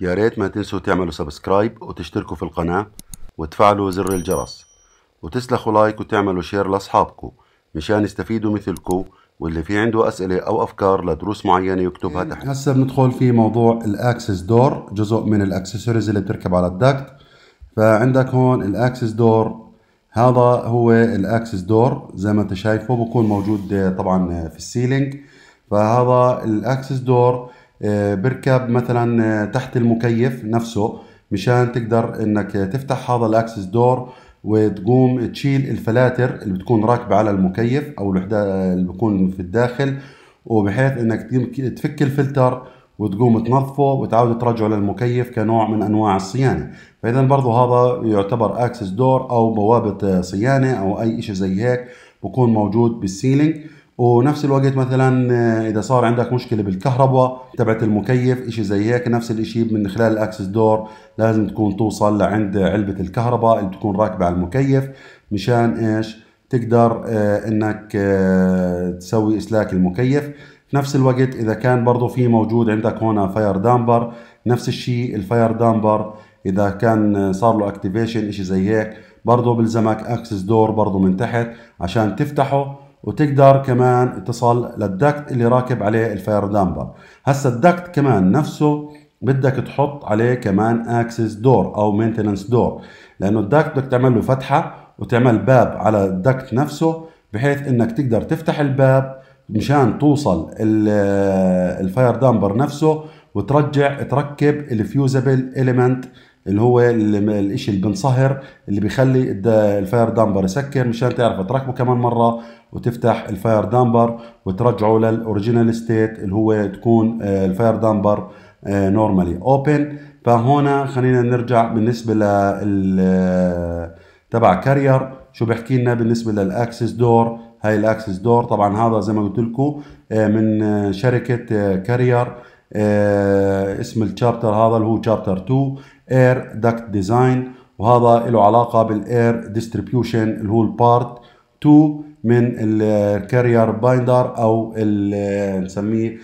يا ريت ما تنسوا تعملوا سبسكرايب وتشتركوا في القناة وتفعلوا زر الجرس وتسلخوا لايك وتعملوا شير لأصحابكم مشان يستفيدوا مثلكم واللي في عنده أسئلة أو أفكار لدروس معينة يكتبها إيه، تحت هسا بندخل في موضوع الأكسس دور جزء من الأكسسوارز اللي بتركب على الدكت فعندك هون الأكسس دور هذا هو الأكسس دور زي ما انت شايفه بكون موجود آه، طبعا آه، في السيلينج فهذا الأكسس دور آه، بركب مثلا آه، تحت المكيف نفسه مشان تقدر انك تفتح هذا الاكسس دور وتقوم تشيل الفلاتر اللي بتكون راكبه على المكيف او اللي بيكون في الداخل وبحيث انك تفك الفلتر وتقوم تنظفه وتعاود ترجعه للمكيف كنوع من انواع الصيانه فاذا برضه هذا يعتبر اكسس دور او بوابه صيانه او اي شيء زي هيك بكون موجود بالسيلينج ونفس الوقت مثلا آه، اذا صار عندك مشكله بالكهرباء تبعت المكيف شيء زي هيك نفس الشيء من خلال الاكسس دور لازم تكون توصل لعند علبه الكهرباء اللي تكون راكبه على المكيف مشان ايش تقدر آه، انك آه، تسوي اسلاك المكيف في نفس الوقت اذا كان برضه في موجود عندك هون فاير دامبر نفس الشيء الفاير دامبر اذا كان صار له اكتيفيشن شيء زي هيك برضه بلزمك اكسس دور برضه من تحت عشان تفتحه وتقدر كمان تصل للدكت اللي راكب عليه الفاير دامبر هسا الدكت كمان نفسه بدك تحط عليه كمان اكسس دور او مينتننس دور لانه الدكت بدك تعمل له فتحه وتعمل باب على الدكت نفسه بحيث انك تقدر تفتح الباب مشان توصل الفاير دامبر نفسه وترجع تركب الفيوزبل اليمنت اللي هو الشيء اللي بنصهر اللي بيخلي الفاير دامبر يسكر مشان تعرف تركبه كمان مره وتفتح الفاير دامبر وترجعه للاوريجينال ستيت اللي هو تكون آه، الفاير دامبر نورمالي اوبن فهون خلينا نرجع بالنسبه لل آه، تبع كارير شو بحكي لنا بالنسبه للاكسس دور هاي الاكسس دور طبعا هذا زي ما قلت لكم آه، من شركه كارير اسم الشابتر هذا اللي هو شابتر 2 اير داكت ديزاين وهذا له علاقه بالاير ديستريبيوشن اللي هو البارت 2 من الكارير بايندر او نسميه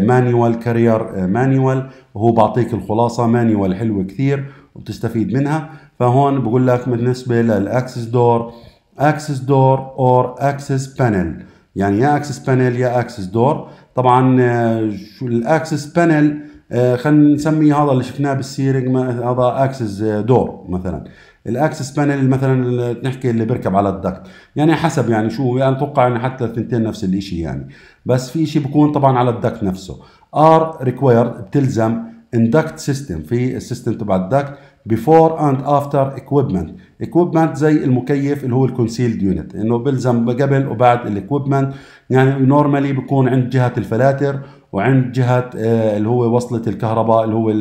مانيوال كارير مانيوال وهو بعطيك الخلاصه مانيوال حلوه كثير وبتستفيد منها فهون بقول لك بالنسبه للاكسس دور اكسس دور اور اكسس بانل يعني يا اكسس بانل يا اكسس دور طبعا آه، شو الاكسس بانل آه، خلينا نسمي هذا اللي شفناه بالسيرنج هذا اكسس دور مثلا الاكسس بانل مثلا نحكي اللي بيركب على الدكت يعني حسب يعني شو يعني اتوقع انه حتى الثنتين نفس الشيء يعني بس في شيء بكون طبعا على الدكت نفسه ار ريكوايرد بتلزم اندكت سيستم في السيستم تبع الدكت بيفور اند افتر اكويبمنت اكويبمنت زي المكيف اللي هو الكونسيلد يونت انه بلزم قبل وبعد الاكويبمنت يعني نورمالي بيكون عند جهه الفلاتر وعند جهه آه، اللي هو وصله الكهرباء اللي هو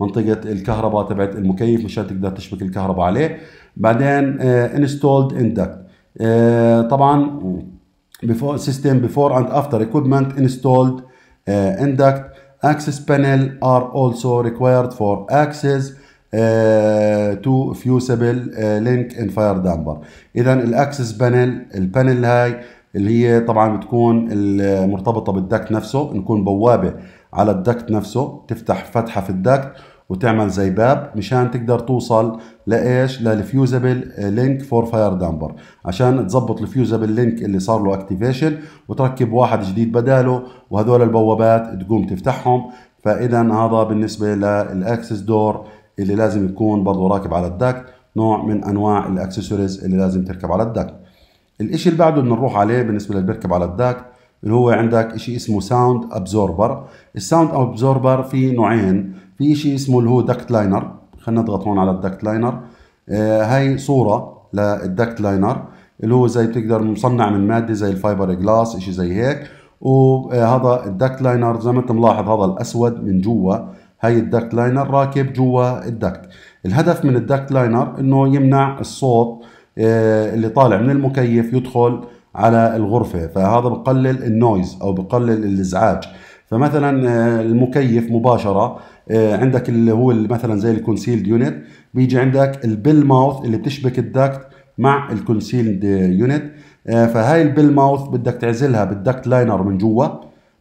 منطقه الكهرباء تبعت المكيف مشان تقدر تشبك الكهرباء عليه بعدين انستولد آه، اندكت آه، طبعا بفور سيستم بفور اند افتر equipment installed اندكت induct access panel are also required for access uh, to fusible uh, link اذا الاكسس بانل البانل هاي اللي هي طبعا بتكون مرتبطه بالدكت نفسه نكون بوابه على الدكت نفسه تفتح فتحه في الدكت وتعمل زي باب مشان تقدر توصل لايش للفيوزبل لينك فور فاير دامبر عشان تظبط الفيوزبل لينك اللي صار له اكتيفيشن وتركب واحد جديد بداله وهذول البوابات تقوم تفتحهم فاذا هذا بالنسبه للاكسس دور اللي لازم يكون برضه راكب على الدكت نوع من انواع الاكسسوارز اللي لازم تركب على الدكت الاشي اللي بعده بدنا نروح عليه بالنسبه للي بيركب على الداك اللي هو عندك شيء اسمه ساوند ابزوربر الساوند ابزوربر في نوعين في شيء اسمه اللي هو داكت لاينر خلينا نضغط هون على الداكت لاينر آه هاي صوره للداكت لاينر اللي هو زي بتقدر مصنع من ماده زي الفايبر جلاس شيء زي هيك وهذا الداكت لاينر زي ما انت ملاحظ هذا الاسود من جوا هاي الداكت لاينر راكب جوا الداكت الهدف من الداكت لاينر انه يمنع الصوت آه، اللي طالع من المكيف يدخل على الغرفة فهذا بقلل النويز أو بقلل الإزعاج فمثلا آه، المكيف مباشرة آه، عندك اللي هو مثلا زي الكونسيلد يونت بيجي عندك البيل ماوث اللي بتشبك الدكت مع الكونسيلد يونت فهاي البيل ماوث بدك تعزلها بالدكت لاينر من جوا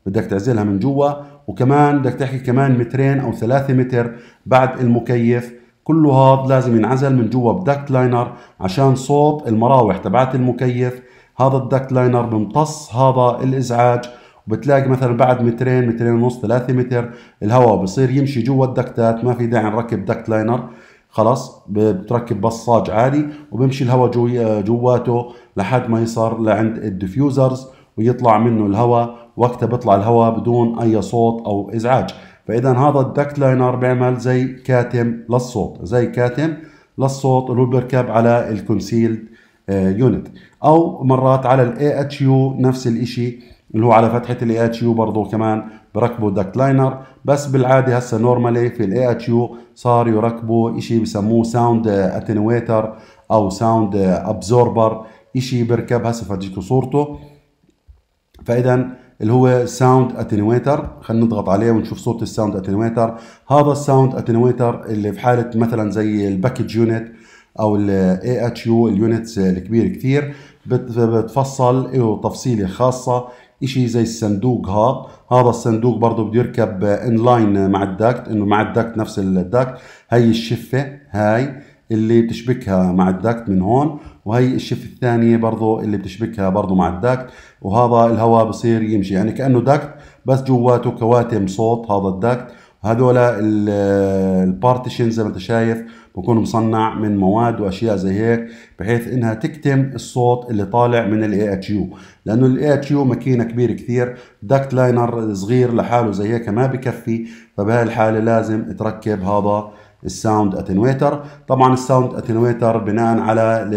بدك تعزلها من جوا وكمان بدك تحكي كمان مترين او ثلاثة متر بعد المكيف كله هذا لازم ينعزل من جوا بدكت لاينر عشان صوت المراوح تبعت المكيف هذا الدكت لاينر بمتص هذا الازعاج وبتلاقي مثلا بعد مترين مترين ونص ثلاثة متر الهواء بصير يمشي جوا الدكتات ما في داعي نركب دكت لاينر خلاص بتركب بصاج عادي وبمشي الهواء جو جواته لحد ما يصير لعند الدفيوزرز ويطلع منه الهواء وقتها بيطلع الهواء بدون اي صوت او ازعاج فاذا هذا الدكت لاينر بيعمل زي كاتم للصوت زي كاتم للصوت اللي بيركب على الكونسيلد يونت آه، او مرات على الاي اتش يو نفس الشيء اللي هو على فتحه الاي اتش يو برضه كمان بركبوا دكت لاينر بس بالعاده هسه نورمالي في الاي اتش يو صار يركبوا شيء بسموه ساوند اتنويتر آه، او ساوند ابزوربر شيء بركب هسه فديكوا صورته فاذا اللي هو ساوند اتنويتر خلينا نضغط عليه ونشوف صوت الساوند اتنويتر هذا الساوند اتنويتر اللي في حاله مثلا زي الباكج يونت او الاي اتش يو اليونتس الكبير كثير بتفصل له تفصيله خاصه شيء زي الصندوق هذا هذا الصندوق برضه بده يركب ان لاين مع الداكت انه مع الداكت نفس الداكت هي الشفه هاي اللي بتشبكها مع الداكت من هون وهي الشف الثانيه برضه اللي بتشبكها برضه مع الداكت وهذا الهواء بصير يمشي يعني كانه داكت بس جواته كواتم صوت هذا الداكت هذول البارتيشن زي ما انت شايف بكون مصنع من مواد واشياء زي هيك بحيث انها تكتم الصوت اللي طالع من الاي اتش يو لانه الاي اتش يو ماكينه كبيره كثير داكت لاينر صغير لحاله زي هيك ما بكفي فبهي الحاله لازم تركب هذا الساوند اتنويتر طبعا الساوند اتنويتر بناء على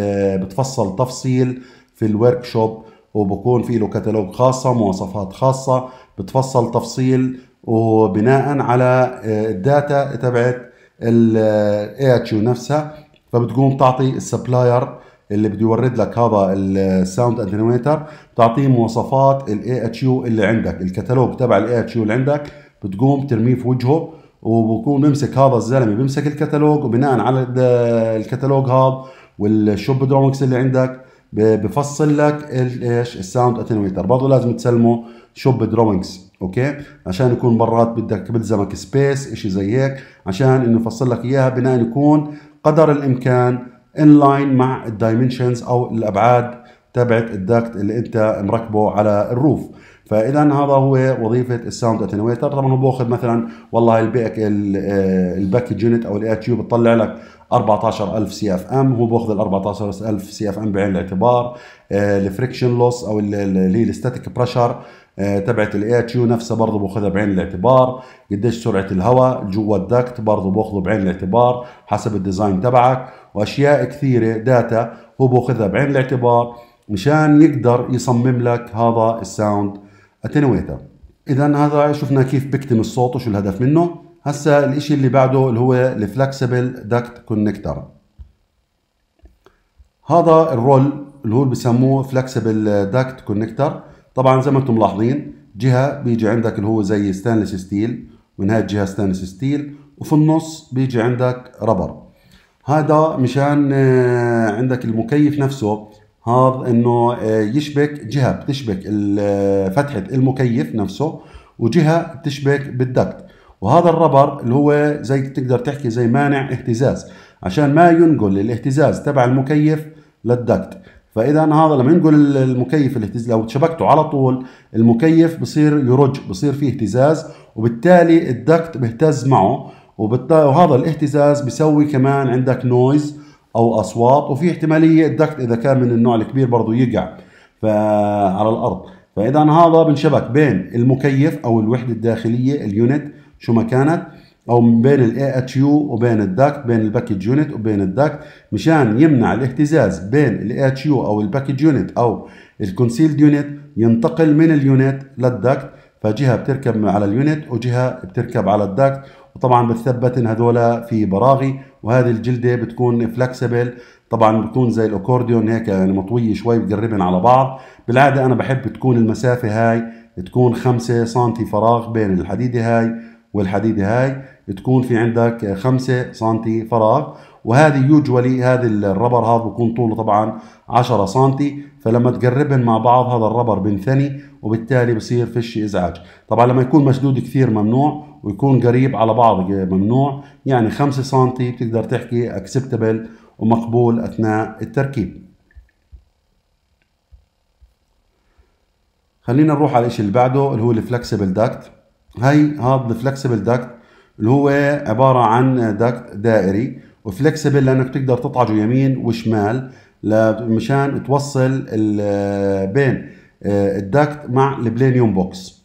بتفصل تفصيل في الورك شوب وبكون في له كتالوج خاصه مواصفات خاصه بتفصل تفصيل وبناء على آه، الداتا تبعت الاي اتش آه، نفسها فبتقوم تعطي السبلاير اللي بده يورد لك هذا الساوند اتنويتر بتعطيه مواصفات الاي اتش يو اللي عندك الكتالوج تبع الاي اتش يو اللي عندك بتقوم ترميه في وجهه وبكون بمسك هذا الزلمه بمسك الكتالوج وبناء على الكتالوج هذا والشوب درامكس اللي عندك بفصل لك ايش الساوند اتنويتر برضه لازم تسلمه شوب درامكس اوكي عشان يكون مرات بدك بلزمك سبيس شيء زي هيك عشان انه يفصل لك اياها بناء يكون قدر الامكان ان لاين مع الدايمنشنز او الابعاد تبعت الدكت اللي انت مركبه على الروف فاذا هذا هو وظيفه الساوند اتنويتر طبعا هو باخذ مثلا والله الباك الباكج يونت او الاي تيوب بتطلع لك 14000 سي اف ام هو باخذ ال 14000 سي اف ام بعين الاعتبار آه، الفريكشن لوس او اللي هي الستاتيك بريشر آه، تبعت الاي تيو نفسها برضه باخذها بعين الاعتبار قديش سرعه الهواء جوا الدكت برضه باخذه بعين الاعتبار حسب الديزاين تبعك واشياء كثيره داتا هو باخذها بعين الاعتبار مشان يقدر يصمم لك هذا الساوند اتنويتر اذا هذا شفنا كيف بكتم الصوت وشو الهدف منه هسا الاشي اللي بعده اللي هو الفلكسبل داكت كونكتر هذا الرول اللي هو بسموه فلكسبل داكت كونكتر طبعا زي ما انتم ملاحظين جهه بيجي عندك اللي هو زي ستانلس ستيل ونهايه الجهه ستانلس ستيل وفي النص بيجي عندك ربر هذا مشان آه، عندك المكيف نفسه هذا انه آه، يشبك جهه بتشبك آه، فتحه المكيف نفسه وجهه بتشبك بالدكت وهذا الربر اللي هو زي تقدر تحكي زي مانع اهتزاز عشان ما ينقل الاهتزاز تبع المكيف للدكت فاذا هذا لما ينقل المكيف الاهتزاز لو شبكته على طول المكيف بصير يرج بصير فيه اهتزاز وبالتالي الدكت بيهتز معه وهذا الاهتزاز بيسوي كمان عندك نويز او اصوات وفي احتماليه الدكت اذا كان من النوع الكبير برضه يقع على الارض فاذا هذا بنشبك بين المكيف او الوحده الداخليه اليونت شو ما كانت او من بين الاي اتش يو وبين الدكت بين الباكج يونت وبين الدكت مشان يمنع الاهتزاز بين الاي اتش يو او الباكج يونت او الكونسيلد يونت ينتقل من اليونت للدكت فجهه بتركب على اليونت وجهه بتركب على الدكت وطبعا بتثبتن هدول في براغي وهذه الجلده بتكون فلكسبل طبعا بتكون زي الاكورديون هيك يعني مطويه شوي بتقربن على بعض بالعاده انا بحب تكون المسافه هاي تكون 5 سم فراغ بين الحديده هاي والحديده هاي تكون في عندك 5 سم فراغ وهذه يوجوالي هذه الربر هذا بكون طوله طبعا 10 سم فلما تقربن مع بعض هذا الربر بنثني وبالتالي بصير فيش ازعاج طبعا لما يكون مشدود كثير ممنوع ويكون قريب على بعض ممنوع يعني 5 سم بتقدر تحكي اكسبتبل ومقبول اثناء التركيب خلينا نروح على الشيء اللي بعده اللي هو الفلكسبل داكت هي هذا الفلكسبل داكت اللي هو عباره عن داكت دائري وفلكسبل لانك تقدر تطعجه يمين وشمال مشان توصل آه، بين آه، الدكت مع البلينيوم بوكس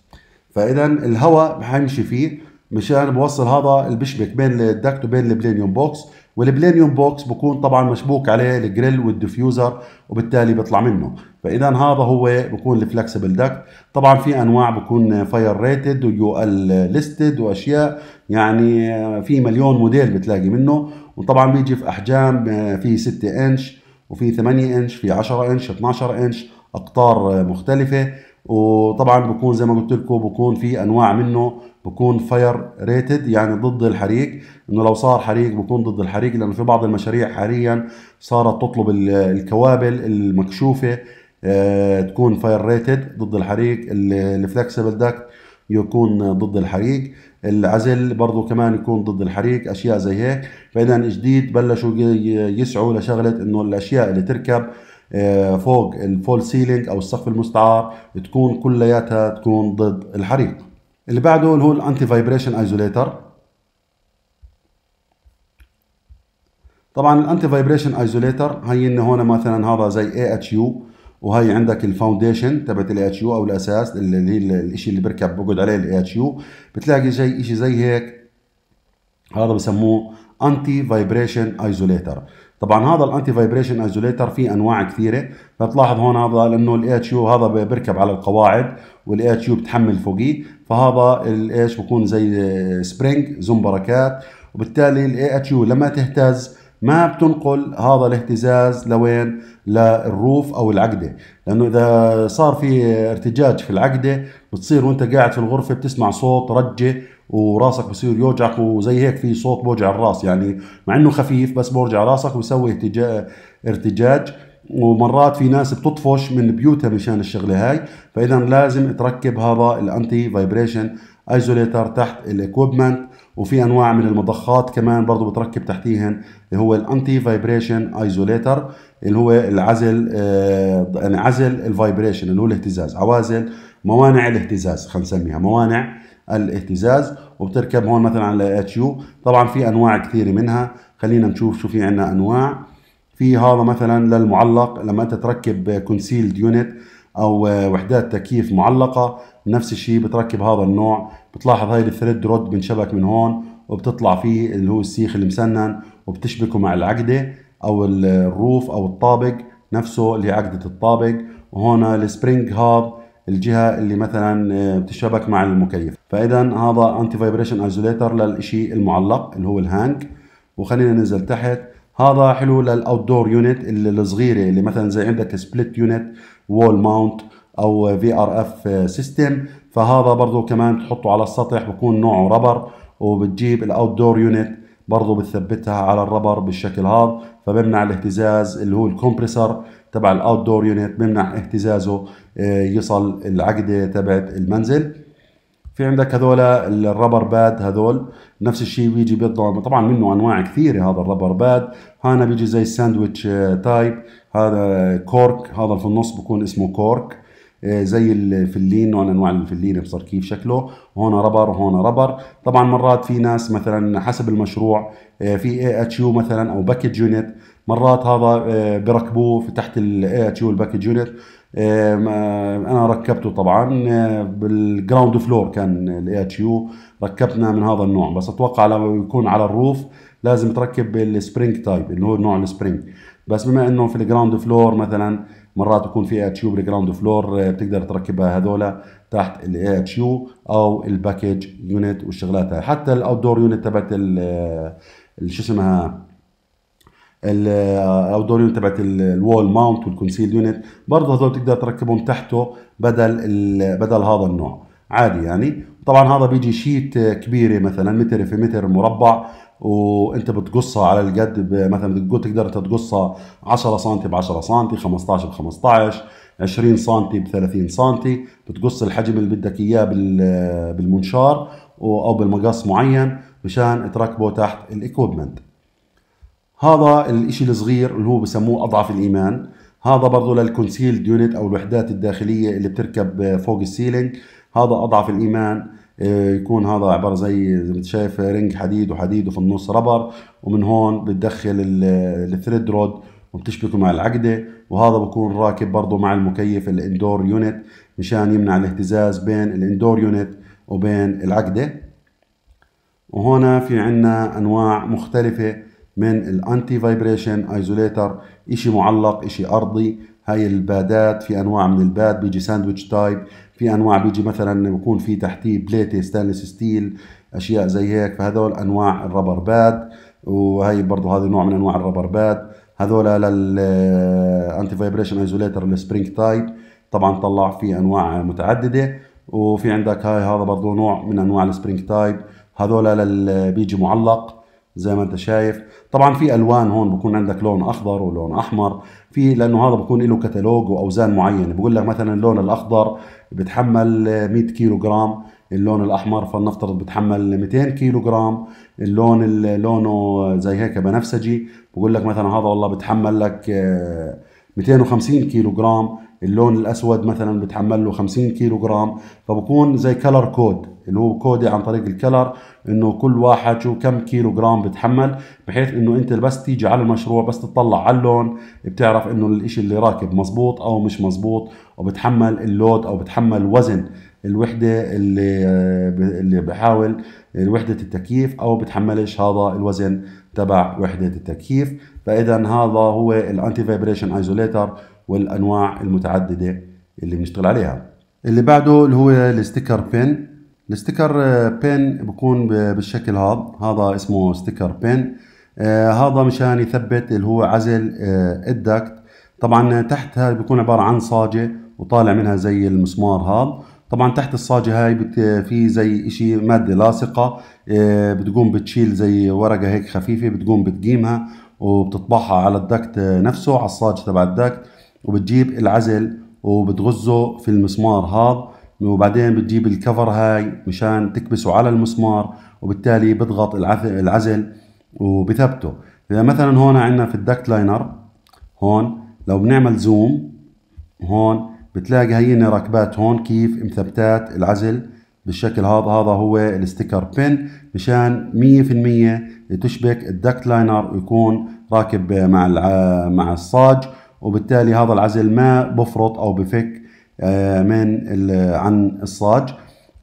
فاذا الهواء حيمشي فيه مشان بوصل هذا البشبك بين الدكت وبين البلينيوم بوكس والبلينيوم بوكس بكون طبعا مشبوك عليه الجريل والديفيوزر وبالتالي بيطلع منه فاذا هذا هو بكون الفلكسبل دكت طبعا في انواع بكون فاير ريتد ويو ال ليستد واشياء يعني آه، في مليون موديل بتلاقي منه وطبعا بيجي في احجام آه، في 6 انش وفي 8 انش في 10 انش 12 انش اقطار آه، مختلفه وطبعا بكون زي ما قلت لكم بكون في انواع منه بكون فاير ريتد يعني ضد الحريق انه لو صار حريق بكون ضد الحريق لانه في بعض المشاريع حاليا صارت تطلب الكوابل المكشوفه آه، تكون فاير ريتد ضد الحريق الفلكسبل داكت يكون ضد الحريق العزل برضه كمان يكون ضد الحريق اشياء زي هيك فاذا جديد بلشوا يسعوا لشغله انه الاشياء اللي تركب آه، فوق الفول سيلينج او السقف المستعار تكون كلياتها تكون ضد الحريق اللي بعده اللي هو الانتي فايبريشن ايزوليتر طبعا الانتي فايبريشن ايزوليتر هي انه هون مثلا هذا زي اي اتش يو وهي عندك الفاونديشن تبعت الاي اتش يو او الاساس اللي هي الشيء اللي بركب بقعد عليه الاي اتش يو بتلاقي زي شيء زي هيك هذا بسموه انتي فايبريشن ايزوليتر طبعا هذا الانتي فايبريشن ايزوليتر في انواع كثيره فتلاحظ هون هذا لانه الاي اتش يو هذا بيركب على القواعد والاي اتش يو بتحمل فوقيه فهذا الايش بكون زي سبرينج زنبركات وبالتالي الاي اتش يو لما تهتز ما بتنقل هذا الاهتزاز لوين للروف او العقده لانه اذا صار في ارتجاج في العقده بتصير وانت قاعد في الغرفه بتسمع صوت رجه وراسك بصير يوجعك وزي هيك في صوت بوجع الراس يعني مع انه خفيف بس بوجع راسك ويسوي ارتجاج ومرات في ناس بتطفش من بيوتها مشان الشغله هاي فاذا لازم تركب هذا الانتي فايبريشن ايزوليتر تحت الاكويبمنت وفي انواع من المضخات كمان برضه بتركب تحتيهن اللي هو الانتي فايبريشن ايزوليتر اللي هو العزل آه يعني عزل الفايبريشن اللي هو الاهتزاز عوازل موانع الاهتزاز خلينا نسميها موانع الاهتزاز وبتركب هون مثلا على الاتش يو طبعا في انواع كثيره منها خلينا نشوف شو في عندنا انواع في هذا مثلا للمعلق لما انت تركب كونسيلد يونت او آه، وحدات تكييف معلقه نفس الشيء بتركب هذا النوع بتلاحظ هاي الثريد رود بنشبك من هون وبتطلع فيه اللي هو السيخ المسنن وبتشبكه مع العقده او الروف او الطابق نفسه اللي عقده الطابق وهنا السبرينج هاب الجهه اللي مثلا آه، بتشبك مع المكيف فاذا هذا انتي فايبريشن ايزوليتر للشيء المعلق اللي هو الهانج وخلينا ننزل تحت هذا حلو للاوت دور يونت الصغيره اللي مثلا زي عندك سبليت يونت وول ماونت او في ار اف سيستم فهذا برضه كمان تحطه على السطح بكون نوعه ربر وبتجيب الاوت دور يونت برضه بتثبتها على الربر بالشكل هذا فبمنع الاهتزاز اللي هو الكمبريسر تبع الاوت دور يونت بمنع اهتزازه آه، يصل العقده تبعت المنزل في عندك هذول الربر باد هذول نفس الشيء بيجي بيطلع طبعا منه انواع كثيره هذا الربر باد هنا بيجي زي الساندويتش آه، تايب هذا كورك هذا في النص بكون اسمه كورك آه، زي الفلين نوع انواع الفلين ابصر كيف شكله هون ربر وهون ربر طبعا مرات في ناس مثلا حسب المشروع آه، في اي اتش يو مثلا او باكج يونت مرات هذا بركبوه في تحت الاي اتش يو الباكج يونت آه، انا ركبته طبعا آه، بالجراوند فلور كان الاي اتش يو ركبنا من هذا النوع بس اتوقع لما يكون على الروف لازم تركب السبرينج تايب اللي هو نوع السبرينج بس بما انه في الجراوند فلور مثلا مرات بكون في اتش يو بالجراوند فلور بتقدر تركبها هذول تحت الاي اتش يو او الباكج يونت والشغلات هاي حتى الاوت دور يونت تبعت آه، شو اسمها او دول تبعت الوول ماونت والكونسيل يونت برضه هذول بتقدر تركبهم تحته بدل بدل هذا النوع عادي يعني طبعا هذا بيجي شيت كبيره مثلا متر في متر مربع وانت بتقصها على القد مثلا تقدر تقصها 10 سم ب 10 سم 15 ب 15 20 سم ب 30 سم بتقص الحجم اللي بدك اياه بالمنشار او بالمقص معين مشان تركبه تحت الايكوبمنت هذا الإشي الصغير اللي هو بسموه أضعف الإيمان هذا برضه للكونسيلد يونت أو الوحدات الداخلية اللي بتركب فوق السيلينج هذا أضعف الإيمان آه، يكون هذا عبارة زي زي ما انت شايف رنج حديد وحديد وفي النص ربر ومن هون بتدخل الثريد رود وبتشبكه مع العقدة وهذا بكون راكب برضه مع المكيف الاندور يونت مشان يمنع الاهتزاز بين الاندور يونت وبين العقدة وهنا في عنا أنواع مختلفة من الانتي فايبريشن ايزوليتر شيء معلق شيء ارضي هاي البادات في انواع من الباد بيجي ساندويتش تايب في انواع بيجي مثلا بكون في تحتيه بليتي ستانلس ستيل اشياء زي هيك فهذول انواع الربر باد وهي برضه هذا نوع من انواع الربر باد هذول للانتي فايبريشن ايزوليتر السبرينج تايب طبعا طلع في انواع متعدده وفي عندك هاي هذا برضه نوع من انواع السبرينج تايب هذول بيجي معلق زي ما انت شايف طبعا في الوان هون بكون عندك لون اخضر ولون احمر في لانه هذا بكون له كتالوج واوزان معينه بقول لك مثلا اللون الاخضر بتحمل 100 كيلو جرام اللون الاحمر فلنفترض بتحمل 200 كيلو جرام اللون اللي لونه زي هيك بنفسجي بقول لك مثلا هذا والله بتحمل لك 250 كيلو جرام اللون الاسود مثلا بتحمل له 50 كيلو جرام فبكون زي كلر كود اللي هو كودي عن طريق الكلر انه كل واحد شو كم كيلو جرام بتحمل بحيث انه انت بس تيجي على المشروع بس تطلع على اللون بتعرف انه الاشي اللي راكب مزبوط او مش مزبوط وبتحمل اللود او بتحمل وزن الوحده اللي آه، اللي بحاول وحده التكييف او بتحملش هذا الوزن تبع وحده التكييف فاذا هذا هو الانتي فايبريشن ايزوليتر والانواع المتعدده اللي بنشتغل عليها اللي بعده اللي هو الستيكر بين الستيكر آه، بين بكون بالشكل هذا هذا اسمه ستيكر بين آه، هذا مشان يثبت اللي هو عزل آه، الدكت طبعا تحت هاي بيكون عباره عن صاجه وطالع منها زي المسمار هذا طبعا تحت الصاجه هاي بت في زي شيء ماده لاصقه بتقوم بتشيل زي ورقه هيك خفيفه بتقوم بتقيمها وبتطبعها على الدكت نفسه على الصاج تبع الدكت وبتجيب العزل وبتغزه في المسمار هذا وبعدين بتجيب الكفر هاي مشان تكبسه على المسمار وبالتالي بضغط العزل وبثبته اذا مثلا هون عندنا في الدكت لاينر هون لو بنعمل زوم هون بتلاقي هي راكبات هون كيف مثبتات العزل بالشكل هذا هذا هو الستيكر بن مشان 100% تشبك الدكت لاينر ويكون راكب مع مع الصاج وبالتالي هذا العزل ما بفرط او بفك آه، من عن الصاج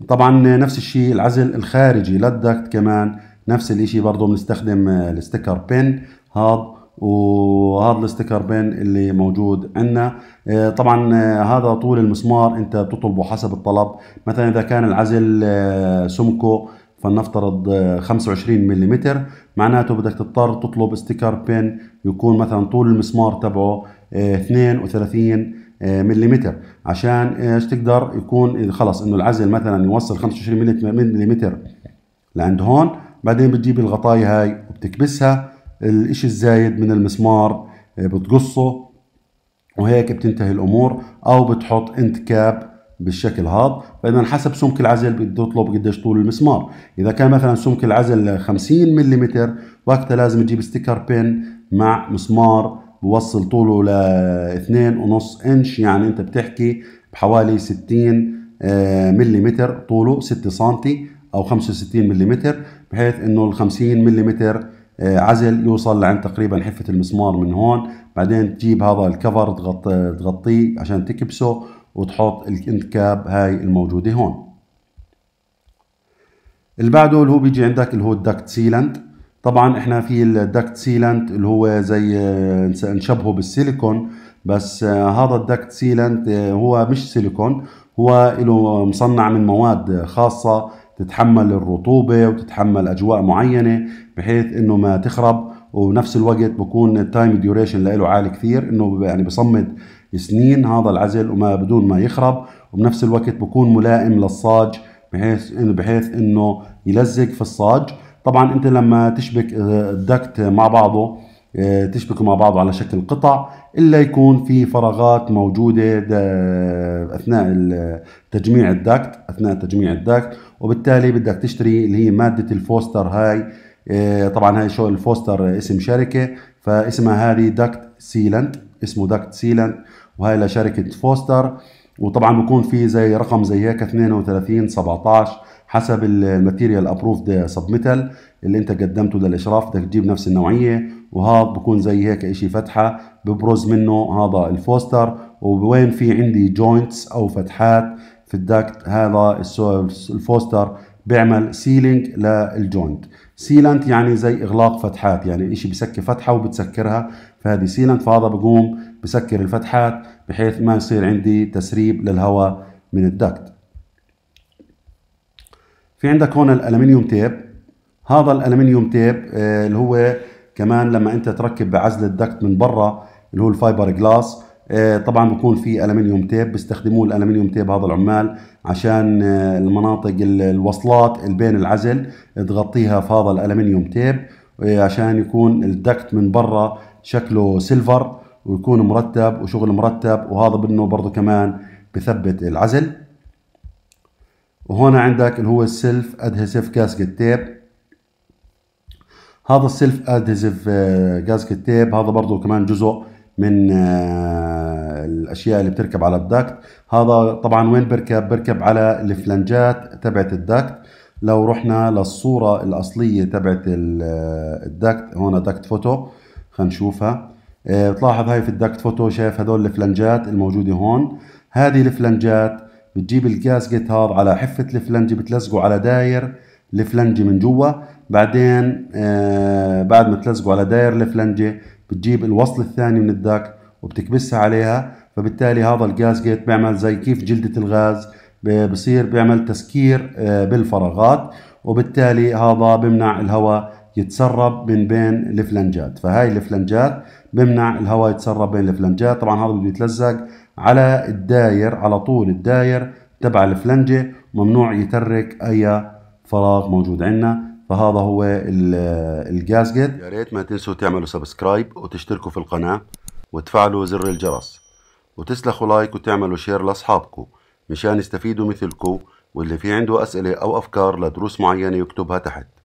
طبعا نفس الشيء العزل الخارجي للدكت كمان نفس الشيء برضه بنستخدم آه، الاستيكر بن هذا وهذا الاستيكر بن اللي موجود عندنا آه، طبعا هذا طول المسمار انت بتطلبه حسب الطلب مثلا اذا كان العزل سمكه فلنفترض 25 ملم معناته بدك تضطر تطلب استيكر بن يكون مثلا طول المسمار تبعه 32 آه، ملم عشان آه، ايش تقدر يكون خلص انه العزل مثلا يوصل 25 ملم لعند هون بعدين بتجيب الغطاية هاي وبتكبسها الاشي الزايد من المسمار آه، بتقصه وهيك بتنتهي الامور او بتحط انت كاب بالشكل هذا فاذا حسب سمك العزل بده يطلب قديش طول المسمار اذا كان مثلا سمك العزل 50 ملم وقتها لازم تجيب ستيكر بين مع مسمار بوصل طوله ل 2.5 انش يعني انت بتحكي بحوالي 60 آه، ملم طوله 6 سم او 65 ملم بحيث انه ال 50 ملم عزل يوصل لعند تقريبا حفه المسمار من هون بعدين تجيب هذا الكفر تغطيه عشان تكبسه وتحط الكاب هاي الموجوده هون اللي بعده اللي هو بيجي عندك اللي هو الدكت سيلنت طبعا احنا في الدكت سيلنت اللي هو زي آه، نشبهه بالسيليكون بس آه، هذا الدكت سيلنت آه، هو مش سيليكون هو له مصنع من مواد خاصة تتحمل الرطوبة وتتحمل أجواء معينة بحيث إنه ما تخرب وبنفس الوقت بكون التايم ديوريشن له عالي كثير إنه يعني بصمد سنين هذا العزل وما بدون ما يخرب وبنفس الوقت بكون ملائم للصاج بحيث إنه بحيث إنه يلزق في الصاج طبعا انت لما تشبك آه، الدكت مع بعضه آه، تشبكه مع بعضه على شكل قطع الا يكون في فراغات موجوده اثناء تجميع الدكت اثناء تجميع الدكت وبالتالي بدك تشتري اللي هي ماده الفوستر هاي آه، طبعا هاي شو الفوستر اسم شركه فاسمها هذه دكت سيلنت اسمه دكت سيلنت وهي لشركه فوستر وطبعا بكون في زي رقم زي هيك 32 17 حسب الماتيريال ابروفد سب اللي انت قدمته للاشراف بدك تجيب نفس النوعيه وهذا بكون زي هيك شيء فتحه ببرز منه هذا الفوستر ووين في عندي جوينتس او فتحات في الدكت هذا الفوستر بيعمل سيلينج للجوينت سيلانت يعني زي اغلاق فتحات يعني شيء بسكر فتحه وبتسكرها فهذه سيلانت فهذا بقوم بسكر الفتحات بحيث ما يصير عندي تسريب للهواء من الدكت في عندك هون الالمنيوم تيب هذا الالمنيوم تيب آه، اللي هو كمان لما انت تركب بعزل الدكت من برا اللي هو الفايبر جلاس آه، طبعا بكون في الومنيوم تيب بيستخدموه الالومنيوم تيب هذا العمال عشان آه، المناطق الوصلات اللي بين العزل تغطيها في هذا الالومنيوم تيب عشان يكون الدكت من برا شكله سيلفر ويكون مرتب وشغل مرتب وهذا منه برضه كمان بثبت العزل وهون عندك اللي هو السيلف ادهيسيف كاسكت تيب هذا السيلف ادهيسيف كاسكت تيب هذا برضه كمان جزء من آه، الاشياء اللي بتركب على الدكت هذا طبعا وين بركب بركب على الفلنجات تبعت الدكت لو رحنا للصوره الاصليه تبعت آه، الدكت هون دكت فوتو خلينا نشوفها آه، بتلاحظ هاي في الدكت فوتو شايف هدول الفلنجات الموجوده هون هذه الفلنجات بتجيب الجاز هذا على حفه الفلنجه بتلزقه على داير الفلنجه من جوا بعدين آه بعد ما تلزقه على داير الفلنجه بتجيب الوصل الثاني من الدك وبتكبسها عليها فبالتالي هذا جيت بيعمل زي كيف جلده الغاز بصير بيعمل تسكير آه بالفراغات وبالتالي هذا بمنع الهواء يتسرب من بين الفلنجات فهاي الفلنجات بمنع الهواء يتسرب بين الفلنجات طبعا هذا بده يتلزق على الداير على طول الداير تبع الفلنجة ممنوع يترك أي فراغ موجود عندنا فهذا هو الجازجت يا ريت ما تنسوا تعملوا سبسكرايب وتشتركوا في القناة وتفعلوا زر الجرس وتسلخوا لايك وتعملوا شير لأصحابكم مشان يستفيدوا مثلكم واللي في عنده أسئلة أو أفكار لدروس معينة يكتبها تحت